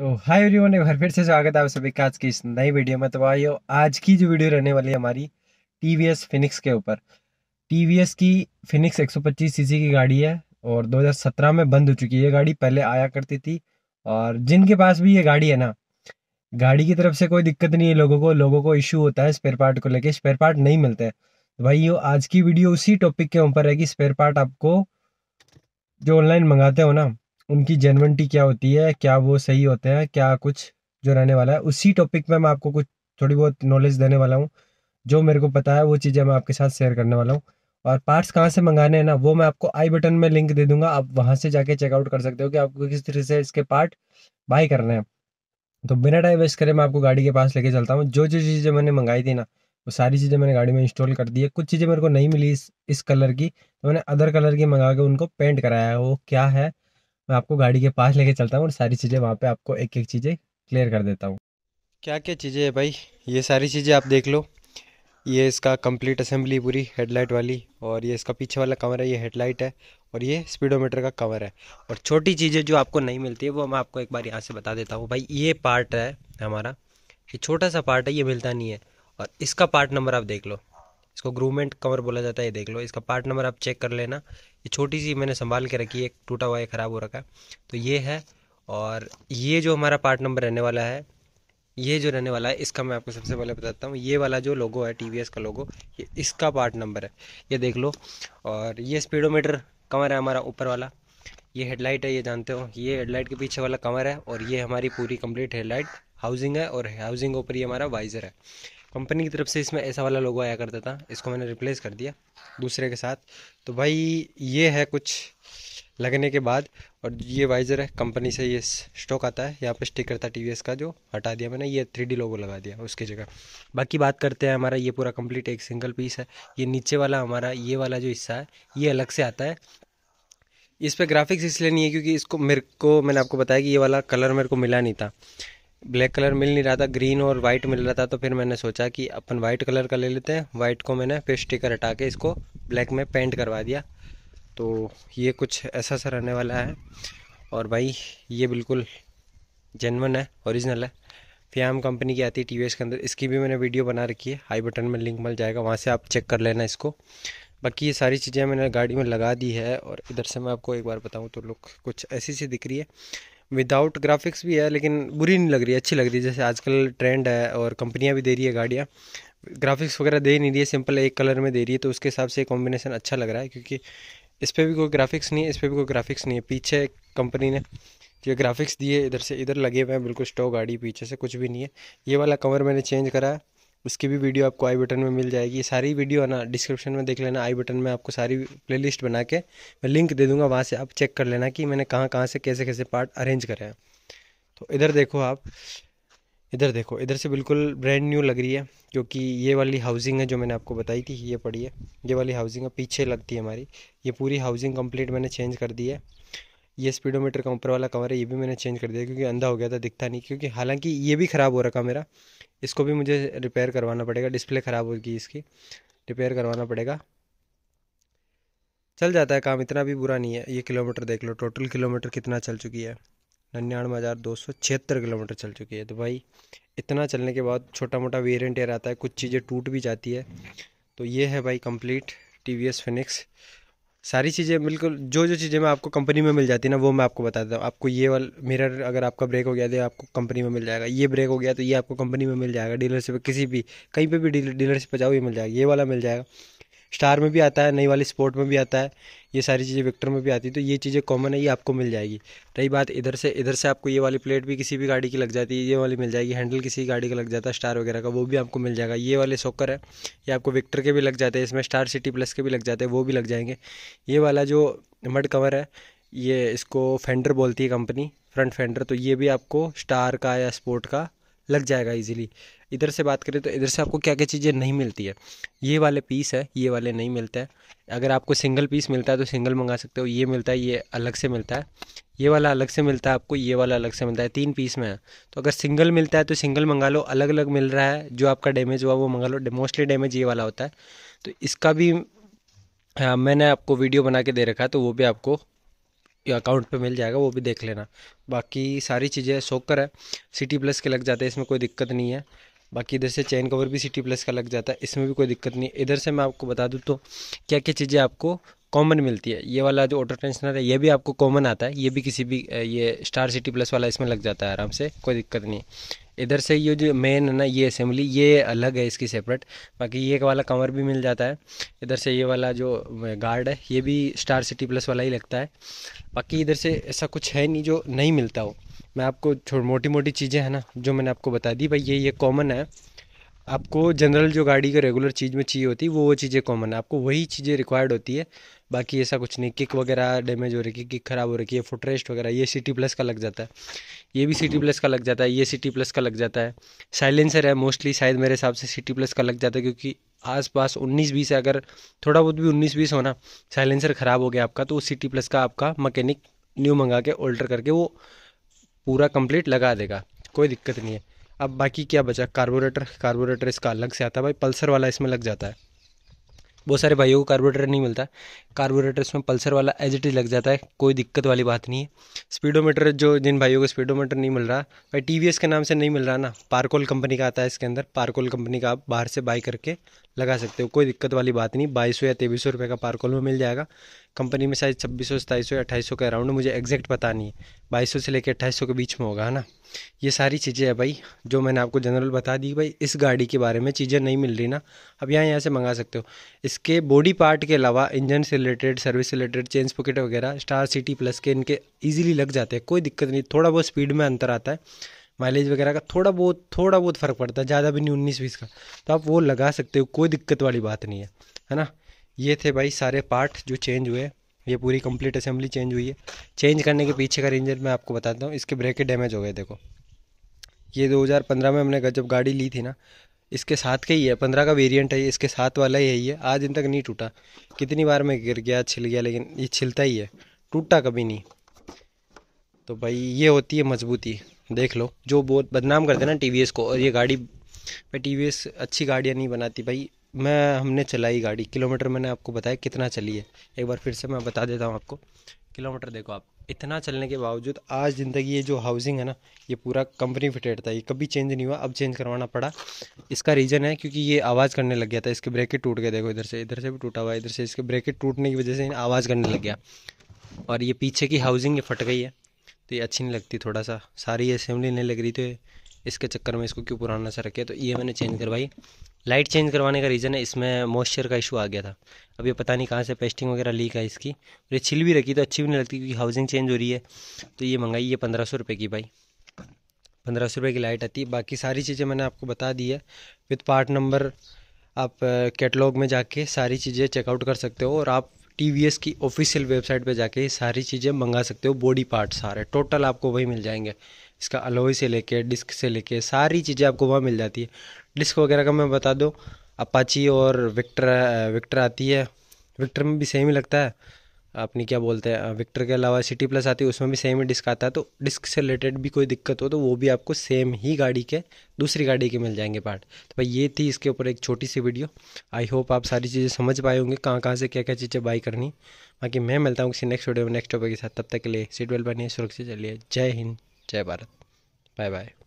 तो hi everyone एक बार फिर से स्वागत है आप सभी का आज की इस नई वीडियो में तो भाई आज की जो वीडियो रहने वाली है हमारी टी वी एस फिनिक्स के ऊपर टी वी एस की फिनिक्स 125 सीसी की गाड़ी है और 2017 में बंद हो चुकी है ये गाड़ी पहले आया करती थी और जिनके पास भी ये गाड़ी है ना गाड़ी की तरफ से कोई दिक्कत नहीं है लोगों को लोगों को इशू होता है स्पेयर पार्ट को लेके स्पेयर पार्ट नहीं मिलते हैं तो भाई यो आज की वीडियो उसी टॉपिक के ऊपर है कि स्पेयर पार्ट आपको जो ऑनलाइन मंगाते हो ना उनकी जेनवनटी क्या होती है क्या वो सही होते हैं क्या कुछ जो रहने वाला है उसी टॉपिक में मैं आपको कुछ थोड़ी बहुत नॉलेज देने वाला हूँ जो मेरे को पता है वो चीज़ें मैं आपके साथ शेयर करने वाला हूँ और पार्ट्स कहाँ से मंगाने हैं ना वो मैं आपको आई बटन में लिंक दे दूंगा आप वहाँ से जाके चेकआउट कर सकते हो कि आपको किस तरह से इसके पार्ट बाई करने हैं तो बिना टाइम वेस्ट करें मैं आपको गाड़ी के पास लेके चलता हूँ जो जो चीज़ें मैंने मंगाई थी ना वो सारी चीज़ें मैंने गाड़ी में इंस्टॉल कर दी है कुछ चीज़ें मेरे को नहीं मिली इस इस कलर की तो मैंने अदर कलर की मंगा के उनको पेंट कराया है वो क्या है मैं आपको गाड़ी के पास लेके चलता हूँ और सारी चीज़ें वहाँ पे आपको एक एक चीज़ें क्लियर कर देता हूँ क्या क्या चीज़ें है भाई ये सारी चीज़ें आप देख लो ये इसका कंप्लीट असेंबली पूरी हेडलाइट वाली और ये इसका पीछे वाला कवर है ये हेडलाइट है और ये स्पीडोमीटर का कवर है और छोटी चीज़ें जो आपको नहीं मिलती है वो मैं आपको एक बार यहाँ से बता देता हूँ भाई ये पार्ट है हमारा ये छोटा सा पार्ट है ये मिलता नहीं है और इसका पार्ट नंबर आप देख लो इसको ग्रूमेंट कवर बोला जाता है ये देख लो इसका पार्ट नंबर आप चेक कर लेना ये छोटी सी मैंने संभाल के रखी है टूटा हुआ है ख़राब हो रखा है तो ये है और ये जो हमारा पार्ट नंबर रहने वाला है ये जो रहने वाला है इसका मैं आपको सबसे पहले बताता हूँ ये वाला जो लोगो है टी का लोगो ये इसका पार्ट नंबर है ये देख लो और ये स्पीडोमीटर कवर है हमारा ऊपर वाला ये हेडलाइट है ये जानते हो ये हेडलाइट के पीछे वाला कवर है और ये हमारी पूरी कंप्लीट हेडलाइट हाउसिंग है और हाउसिंग ऊपर ये हमारा वाइजर है कंपनी की तरफ से इसमें ऐसा वाला लोगो आया करता था इसको मैंने रिप्लेस कर दिया दूसरे के साथ तो भाई ये है कुछ लगने के बाद और ये वाइज़र है कंपनी से ये स्टॉक आता है यहाँ पे स्टिकर था टी का जो हटा दिया मैंने ये थ्री लोगो लगा दिया उसकी जगह बाकी बात करते हैं हमारा ये पूरा कंप्लीट एक सिंगल पीस है ये नीचे वाला हमारा ये वाला जो हिस्सा है ये अलग से आता है इस पर ग्राफिक्स इसलिए नहीं है क्योंकि इसको मेरे को मैंने आपको बताया कि ये वाला कलर मेरे को मिला नहीं था ब्लैक कलर मिल नहीं रहा था ग्रीन और वाइट मिल रहा था तो फिर मैंने सोचा कि अपन वाइट कलर का ले लेते हैं वाइट को मैंने फिर स्टिकर हटा के इसको ब्लैक में पेंट करवा दिया तो ये कुछ ऐसा सा रहने वाला है और भाई ये बिल्कुल जेनवन है ओरिजिनल है फ्याम कंपनी की आती है टी के अंदर इसकी भी मैंने वीडियो बना रखी है आई बटन में लिंक मिल जाएगा वहाँ से आप चेक कर लेना इसको बाकी ये सारी चीज़ें मैंने गाड़ी में लगा दी है और इधर से मैं आपको एक बार बताऊँ तो लुक कुछ ऐसी सी दिख रही है विदाउट ग्राफिक्स भी है लेकिन बुरी नहीं लग रही अच्छी लग रही है जैसे आजकल ट्रेंड है और कंपनियाँ भी दे रही है गाड़ियाँ ग्राफिक्स वगैरह दे नहीं रही है सिंपल एक कलर में दे रही है तो उसके हिसाब से कॉम्बिनेशन अच्छा लग रहा है क्योंकि इस पर भी कोई ग्राफिक्स नहीं है इस पर भी कोई ग्राफिक्स नहीं है पीछे कंपनी ने ये ग्राफिक्स दिए इधर से इधर लगे हुए हैं बिल्कुल स्टॉक गाड़ी पीछे से कुछ भी नहीं है ये वाला कवर मैंने चेंज करा है उसकी भी वीडियो आपको आई बटन में मिल जाएगी सारी वीडियो है ना डिस्क्रिप्शन में देख लेना आई बटन में आपको सारी प्लेलिस्ट बना के मैं लिंक दे दूंगा वहाँ से आप चेक कर लेना कि मैंने कहाँ कहाँ से कैसे कैसे पार्ट अरेंज करे हैं तो इधर देखो आप इधर देखो इधर से बिल्कुल ब्रांड न्यू लग रही है क्योंकि ये वाली हाउसिंग है जो मैंने आपको बताई थी ये पड़ी है ये वाली हाउसिंग है पीछे लगती है हमारी ये पूरी हाउसिंग कंप्लीट मैंने चेंज कर दी है ये स्पीडोमीटर का ऊपर वाला कवर है ये भी मैंने चेंज कर दिया क्योंकि अंधा हो गया था दिखता नहीं क्योंकि हालांकि ये भी ख़राब हो रखा मेरा इसको भी मुझे रिपेयर करवाना पड़ेगा डिस्प्ले ख़राब होगी इसकी रिपेयर करवाना पड़ेगा चल जाता है काम इतना भी बुरा नहीं है ये किलोमीटर देख लो टोटल किलोमीटर कितना चल चुकी है निन्यानवे हज़ार दो सौ छिहत्तर किलोमीटर चल चुकी है तो भाई इतना चलने के बाद छोटा मोटा वेरियंट एयर आता है कुछ चीज़ें टूट भी जाती है तो ये है भाई कंप्लीट टी वी एस फिनिक्स सारी चीज़ें बिल्कुल जो जो चीज़ें मैं आपको कंपनी में मिल जाती है ना वो मैं आपको बता देता हूँ आपको ये वाल मिरर अगर आपका ब्रेक हो गया तो आपको कंपनी में मिल जाएगा ये ब्रेक हो गया तो ये आपको कंपनी में मिल जाएगा डीलरशिप तो किसी भी कहीं पर भी डीलरशिप पर जाओ ये मिल जाएगा ये वाला मिल जाएगा स्टार में भी आता है नई वाली स्पोर्ट में भी आता है ये सारी चीज़ें विक्टर में भी आती है तो ये चीज़ें कॉमन है ये आपको मिल जाएगी रही बात इधर से इधर से आपको ये वाली प्लेट भी किसी भी गाड़ी की लग जाती है ये वाली मिल जाएगी हैंडल किसी गाड़ी का लग जाता है स्टार वगैरह का वो भी आपको मिल जाएगा ये वाले सॉकर है ये आपको विक्टर के भी लग जाते हैं इसमें स्टार सिटी प्लस के भी लग जाते हैं वो भी लग जाएंगे ये वाला जो मड कवर है ये इसको फेंडर बोलती है कंपनी फ्रंट फेंडर तो ये भी आपको स्टार का या स्पोर्ट का लग जाएगा इजीली इधर से बात करें तो इधर से आपको क्या क्या चीज़ें नहीं मिलती है ये वाले पीस है ये वाले नहीं मिलते हैं अगर आपको सिंगल पीस मिलता है तो सिंगल मंगा सकते हो ये मिलता है ये अलग से मिलता है ये वाला अलग से मिलता है आपको ये वाला अलग से मिलता है तीन पीस में है तो अगर सिंगल मिलता है तो सिंगल मंगा लो अलग अलग मिल रहा है जो आपका डैमेज हुआ वो मंगा लो मोस्टली डैमेज ये वाला होता है तो इसका भी हाँ, मैंने आपको वीडियो बना के दे रखा है तो वो भी आपको अकाउंट पे मिल जाएगा वो भी देख लेना बाकी सारी चीज़ें सोकर है सिटी प्लस के लग जाते हैं इसमें कोई दिक्कत नहीं है बाकी इधर से चेन कवर भी सिटी प्लस का लग जाता है इसमें भी कोई दिक्कत नहीं है इधर से मैं आपको बता दूँ तो क्या क्या चीज़ें आपको कॉमन मिलती है ये वाला जो ऑटो टेंशनर है ये भी आपको कॉमन आता है ये भी किसी भी ये स्टार सिटी प्लस वाला इसमें लग जाता है आराम से कोई दिक्कत नहीं है इधर से ये जो मेन है ना ये असेंबली ये अलग है इसकी सेपरेट बाकी ये वाला कवर भी मिल जाता है इधर से ये वाला जो गार्ड है ये भी स्टार सिटी प्लस वाला ही लगता है बाकी इधर से ऐसा कुछ है नहीं जो नहीं मिलता हो मैं आपको छोड़ मोटी मोटी चीज़ें हैं ना जो मैंने आपको बता दी भाई ये ये कॉमन है आपको जनरल जो गाड़ी के रेगुलर चीज़ में चाहिए होती है वो वो चीज़ें कॉमन है आपको वही चीज़ें रिक्वायर्ड होती है बाकी ऐसा कुछ नहीं किक वगैरह डैमेज हो रही है किक खराब हो रही है फुटरेस्ट वगैरह ये सिटी प्लस का लग जाता है ये भी सिटी प्लस का लग जाता है ये सिटी प्लस का लग जाता है साइलेंसर है मोस्टली शायद मेरे हिसाब से सिटी प्लस का लग जाता है क्योंकि आस पास उन्नीस बीस अगर थोड़ा बहुत भी उन्नीस बीस होना साइलेंसर ख़राब हो गया आपका तो वो सिटी प्लस का आपका मकैनिक न्यू मंगा के ऑल्टर करके वो पूरा कंप्लीट लगा देगा कोई दिक्कत नहीं है अब बाकी क्या बचा कार्बोरेटर कार्बोरेटर इसका अलग से आता है भाई पल्सर वाला इसमें लग जाता है बहुत सारे भाइयों को कार्बोरेटर नहीं मिलता कार्बोरेटर इसमें पल्सर वाला एज इट इज लग जाता है कोई दिक्कत वाली बात नहीं है स्पीडोमीटर जो जिन भाइयों को स्पीडोमीटर नहीं मिल रहा भाई टी के नाम से नहीं मिल रहा ना पारकोल कंपनी का आता है इसके अंदर पार्कोल कंपनी का आप बाहर से बाई करके लगा सकते हो कोई दिक्कत वाली बात नहीं बाईस या तेईस सौ रुपये का पारकोल में मिल जाएगा कंपनी में शायद छब्बीस सौ सताईस सौ अट्ठाईस सौ के अराउंड मुझे एग्जैक्ट पता नहीं है बाईस सौ से लेकर अट्ठाईस सौ के बीच में होगा है ना ये सारी चीज़ें हैं भाई जो मैंने आपको जनरल बता दी भाई इस गाड़ी के बारे में चीज़ें नहीं मिल रही ना अब यहाँ यहाँ से मंगा सकते हो इसके बॉडी पार्ट के अलावा इंजन से related service related change pocket वगैरह स्टार सिटी प्लस के इनके ईजिली लग जाते हैं कोई दिक्कत नहीं थोड़ा बहुत स्पीड में अंतर आता है माइलेज वगैरह का थोड़ा बहुत थोड़ा बहुत फ़र्क पड़ता है ज़्यादा भी नहीं उन्नीस बीस का तो आप वो लगा सकते हो कोई दिक्कत वाली बात नहीं है है ना ये थे भाई सारे पार्ट जो चेंज हुए ये पूरी कंप्लीट असेंबली चेंज हुई है चेंज करने के पीछे का रेंजर मैं आपको बताता हूँ इसके ब्रेक डैमेज हो गए देखो ये 2015 में हमने जब गाड़ी ली थी ना इसके साथ का ही है पंद्रह का वेरिएंट है इसके साथ वाला ही है ये आज इन तक नहीं टूटा कितनी बार में गिर गया छिल गया लेकिन ये छिलता ही है टूटा कभी नहीं तो भाई ये होती है मजबूती देख लो जो बहुत बदनाम करते हैं ना टी को और ये गाड़ी भाई टी अच्छी गाड़ियाँ नहीं बनाती भाई मैं हमने चलाई गाड़ी किलोमीटर मैंने आपको बताया कितना चली है एक बार फिर से मैं बता देता हूँ आपको किलोमीटर देखो आप इतना चलने के बावजूद आज ज़िंदगी ये जो हाउसिंग है ना ये पूरा कंपनी फिटेड था ये कभी चेंज नहीं हुआ अब चेंज करवाना पड़ा इसका रीज़न है क्योंकि ये आवाज़ करने लग गया था इसके ब्रेकेट टूट गए देखो इधर से इधर से भी टूटा हुआ इधर से इसके ब्रेकेट टूटने की वजह से आवाज़ करने लग गया और ये पीछे की हाउसिंग ये फट गई है तो ये अच्छी नहीं लगती थोड़ा सा सारी असेंबली नहीं लग रही तो इसके चक्कर में इसको क्यों पुराना सा रखे तो ये मैंने चेंज करवाई लाइट चेंज करवाने का रीज़न है इसमें मॉइस्चर का इशू आ गया था अब ये पता नहीं कहाँ से पेस्टिंग वगैरह लीक है इसकी और ये छिल भी रखी तो अच्छी भी नहीं लगती क्योंकि हाउसिंग चेंज हो रही है तो ये मंगाई ये पंद्रह सौ रुपये की भाई पंद्रह सौ रुपये की लाइट आती है बाकी सारी चीज़ें मैंने आपको बता दी है विथ पार्ट नंबर आप कैटलॉग में जाके सारी चीज़ें चेकआउट कर सकते हो और आप टी की ऑफिशियल वेबसाइट पे जाके सारी चीज़ें मंगा सकते हो बॉडी पार्ट सारे टोटल आपको वही मिल जाएंगे इसका अलोई से लेके डिस्क से लेके सारी चीज़ें आपको वहाँ मिल जाती है डिस्क वगैरह का मैं बता दूँ अपाची और विक्टर विक्टर आती है विक्टर में भी सेम ही लगता है अपनी क्या बोलते हैं विक्टर के अलावा सिटी प्लस आती है उसमें भी सेम ही डिस्क आता है तो डिस्क से रिलेटेड भी कोई दिक्कत हो तो वो भी आपको सेम ही गाड़ी के दूसरी गाड़ी के मिल जाएंगे पार्ट तो भाई ये थी इसके ऊपर एक छोटी सी वीडियो आई होप आप सारी चीज़ें समझ पाए होंगे कहाँ कहाँ से क्या क्या चीज़ें बाई करनी बाकी मैं मिलता हूँ किसी नेक्स्ट वीडियो में नेक्स्ट टॉपिक के साथ तब तक के लिए सीट बेल्ट बनिए सुरक्षित चलिए जय हिंद जय भारत बाय बाय